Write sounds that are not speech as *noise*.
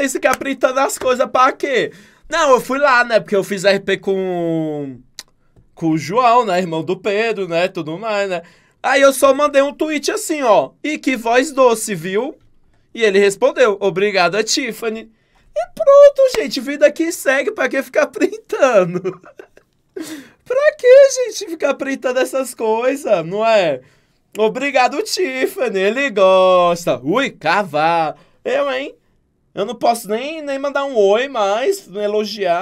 vocês ficam é printando as coisas pra quê? Não, eu fui lá, né? Porque eu fiz RP com. Com o João, né? Irmão do Pedro, né? Tudo mais, né? Aí eu só mandei um tweet assim, ó. E que voz doce, viu? E ele respondeu: Obrigado a Tiffany. E pronto, gente. Vida que segue pra que ficar printando? *laughs* pra que, gente, ficar printando essas coisas? Não é? Obrigado, Tiffany. Ele gosta. Ui, cavalo. Eu, hein? Eu não posso nem, nem mandar um oi mais, elogiar.